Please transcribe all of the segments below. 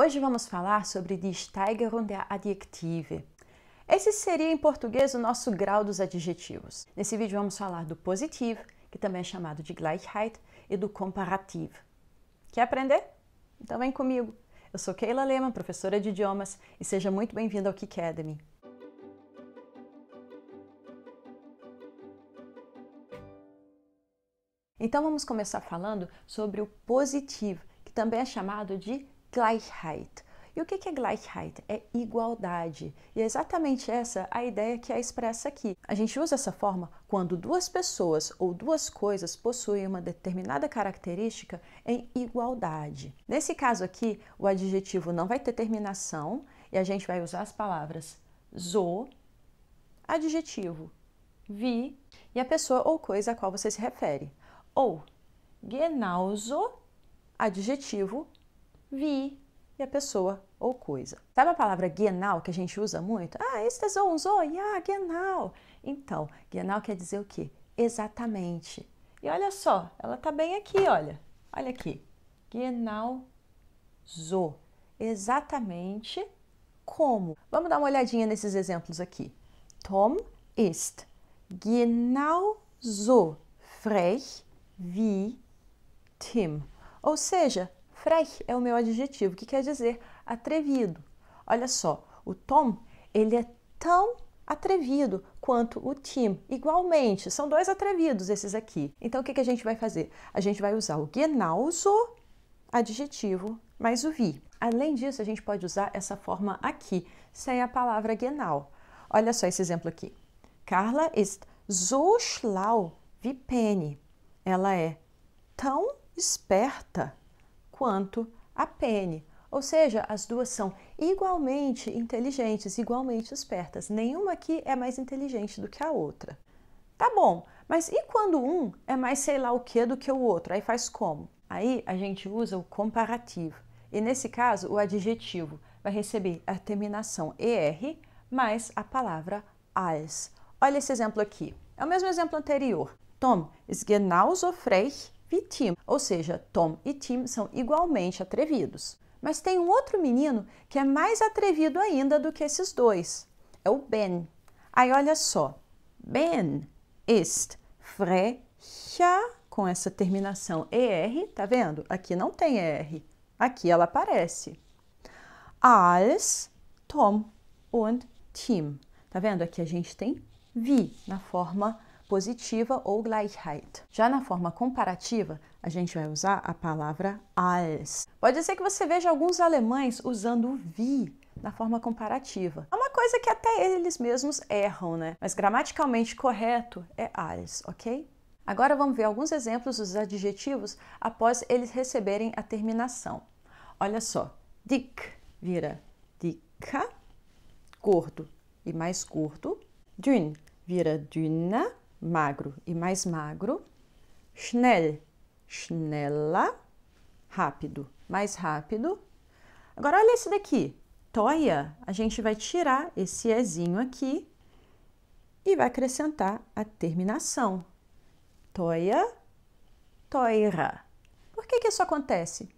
Hoje vamos falar sobre die Steigerung der Adjektive. Esse seria em português o nosso grau dos adjetivos. Nesse vídeo vamos falar do positivo, que também é chamado de Gleichheit, e do comparativo. Quer aprender? Então vem comigo. Eu sou Keila Lehmann, professora de idiomas, e seja muito bem-vindo ao Kikademy. Então vamos começar falando sobre o positivo, que também é chamado de Gleichheit. E o que é Gleichheit? É igualdade. E é exatamente essa a ideia que é expressa aqui. A gente usa essa forma quando duas pessoas ou duas coisas possuem uma determinada característica em igualdade. Nesse caso aqui, o adjetivo não vai ter terminação e a gente vai usar as palavras zo, adjetivo, vi e a pessoa ou coisa a qual você se refere. Ou genauso, adjetivo, vi e a pessoa ou coisa. Sabe a palavra Genau que a gente usa muito? Ah, este so tá und yeah, Genau. Então, Genau quer dizer o quê? Exatamente. E olha só, ela tá bem aqui, olha. Olha aqui. Genau so. Exatamente como. Vamos dar uma olhadinha nesses exemplos aqui. Tom ist genau so frech wie Tim. Ou seja, Frech é o meu adjetivo, que quer dizer atrevido. Olha só, o Tom, ele é tão atrevido quanto o Tim. Igualmente, são dois atrevidos esses aqui. Então, o que, que a gente vai fazer? A gente vai usar o genauso, adjetivo, mais o vi. Além disso, a gente pode usar essa forma aqui, sem a palavra genau. Olha só esse exemplo aqui. Carla ist so schlau wie Penny. Ela é tão esperta quanto a Penny. Ou seja, as duas são igualmente inteligentes, igualmente espertas. Nenhuma aqui é mais inteligente do que a outra. Tá bom, mas e quando um é mais sei lá o que do que o outro? Aí faz como? Aí a gente usa o comparativo. E nesse caso, o adjetivo vai receber a terminação ER mais a palavra als. Olha esse exemplo aqui. É o mesmo exemplo anterior. Tom ist genauso frech e Tim, ou seja, Tom e Tim são igualmente atrevidos. Mas tem um outro menino que é mais atrevido ainda do que esses dois. É o Ben. Aí olha só. Ben ist frecher com essa terminação er, tá vendo? Aqui não tem er. Aqui ela aparece. Als Tom und Tim. Tá vendo? Aqui a gente tem vi na forma positiva ou Gleichheit. Já na forma comparativa, a gente vai usar a palavra als. Pode ser que você veja alguns alemães usando o wie na forma comparativa. É uma coisa que até eles mesmos erram, né? Mas gramaticalmente correto é als, ok? Agora vamos ver alguns exemplos dos adjetivos após eles receberem a terminação. Olha só, dick vira dica, gordo e mais gordo, dün vira dünna, magro e mais magro. Schnell, schnella, rápido, mais rápido. Agora olha esse daqui, toia. A gente vai tirar esse ezinho aqui e vai acrescentar a terminação. Toia, toira. Por que, que isso acontece?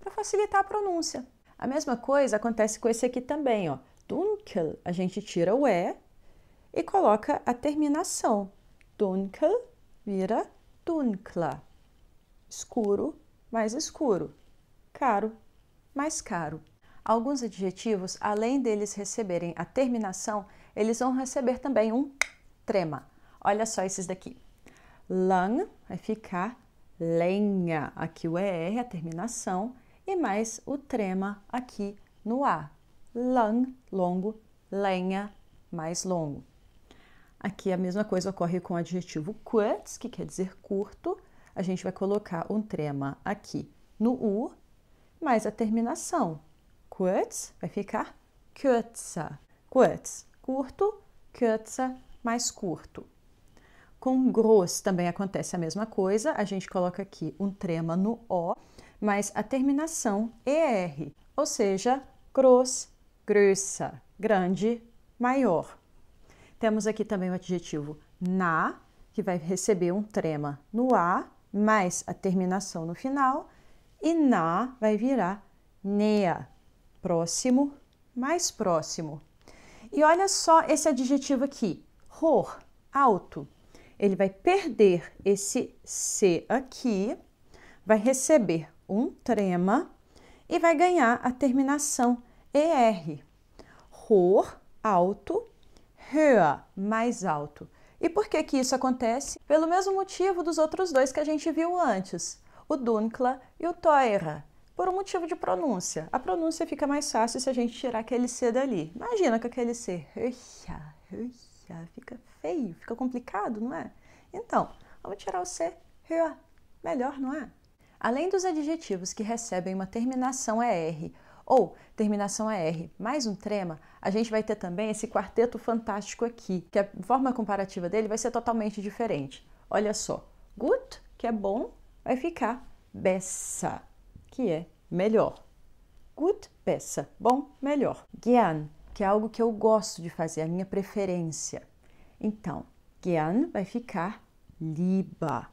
Para facilitar a pronúncia. A mesma coisa acontece com esse aqui também, ó. Dunkel, a gente tira o E e coloca a terminação. Dunkel vira dunkla. Escuro, mais escuro. Caro, mais caro. Alguns adjetivos, além deles receberem a terminação, eles vão receber também um trema. Olha só esses daqui. Lang vai ficar lenha. Aqui o ER, a terminação, e mais o trema aqui no A. Lang, longo, lenha, mais longo. Aqui a mesma coisa ocorre com o adjetivo kurz, que quer dizer curto. A gente vai colocar um trema aqui no U, mais a terminação. Kurz vai ficar kürzer. Kurz, curto, kürzer, mais curto. Com gross também acontece a mesma coisa. A gente coloca aqui um trema no O, mas a terminação ER, ou seja, gross, größer, grande, maior. Temos aqui também o adjetivo na, que vai receber um trema no A, mais a terminação no final, e na vai virar nea, próximo, mais próximo. E olha só esse adjetivo aqui, ror, alto. Ele vai perder esse C aqui, vai receber um trema e vai ganhar a terminação ER. Ror, alto, höher, mais alto. E por que que isso acontece? Pelo mesmo motivo dos outros dois que a gente viu antes, o dunkla e o teure, por um motivo de pronúncia. A pronúncia fica mais fácil se a gente tirar aquele C dali. Imagina com aquele C, höher, höher, fica feio, fica complicado, não é? Então, vamos tirar o C, höher, melhor, não é? Além dos adjetivos que recebem uma terminação ER ou terminação AR, é mais um trema, a gente vai ter também esse quarteto fantástico aqui, que a forma comparativa dele vai ser totalmente diferente. Olha só, gut, que é bom, vai ficar besser, que é melhor. Gut, besser, bom, melhor. Gern, que é algo que eu gosto de fazer, a minha preferência. Então, gern vai ficar liba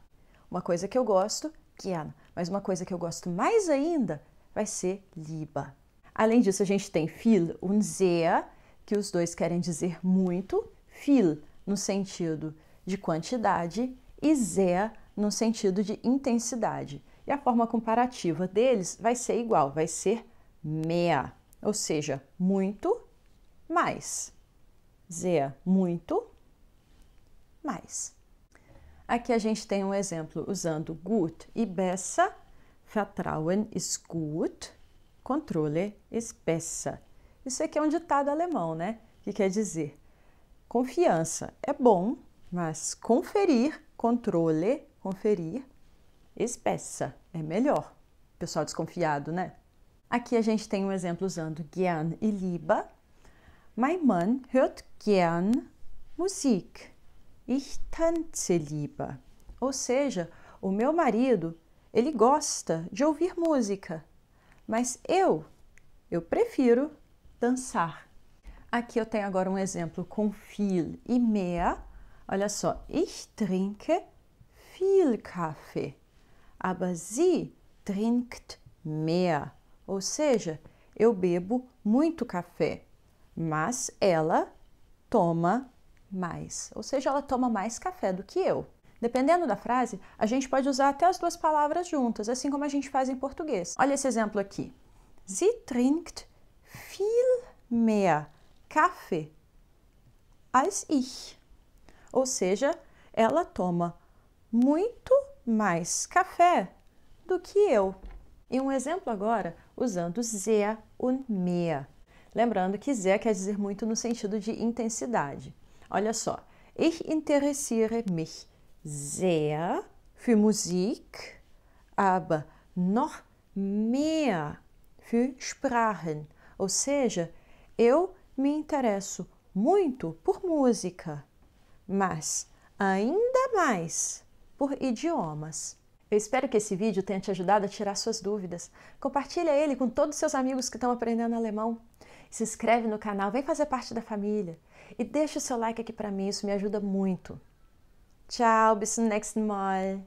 Uma coisa que eu gosto, gern, mas uma coisa que eu gosto mais ainda vai ser liba Além disso, a gente tem viel und sehr, que os dois querem dizer muito, viel no sentido de quantidade e sehr no sentido de intensidade. E a forma comparativa deles vai ser igual, vai ser mehr, ou seja, muito mais. Sehr, muito mais. Aqui a gente tem um exemplo usando gut e besser. Vertrauen ist gut. Controle espessa. Isso aqui é um ditado alemão, né? Que quer dizer confiança é bom, mas conferir, controle, conferir, espessa é melhor. Pessoal desconfiado, né? Aqui a gente tem um exemplo usando gern e lieber. Mein Mann hört gern Musik. Ich tanze lieber. Ou seja, o meu marido, ele gosta de ouvir música. Mas eu, eu prefiro dançar. Aqui eu tenho agora um exemplo com viel e mehr. Olha só, ich trinke viel Kaffee, aber sie trinkt mehr. Ou seja, eu bebo muito café, mas ela toma mais. Ou seja, ela toma mais café do que eu. Dependendo da frase, a gente pode usar até as duas palavras juntas, assim como a gente faz em português. Olha esse exemplo aqui. Sie trinkt viel mehr Kaffee als ich. Ou seja, ela toma muito mais café do que eu. E um exemplo agora usando sehr und mehr. Lembrando que sehr quer dizer muito no sentido de intensidade. Olha só. Ich interessiere mich sehr für Musik, aber noch mehr für Sprachen. Ou seja, eu me interesso muito por música, mas ainda mais por idiomas. Eu espero que esse vídeo tenha te ajudado a tirar suas dúvidas. Compartilha ele com todos os seus amigos que estão aprendendo alemão. Se inscreve no canal, vem fazer parte da família e deixa o seu like aqui para mim, isso me ajuda muito. Ciao, bis zum nächsten Mal.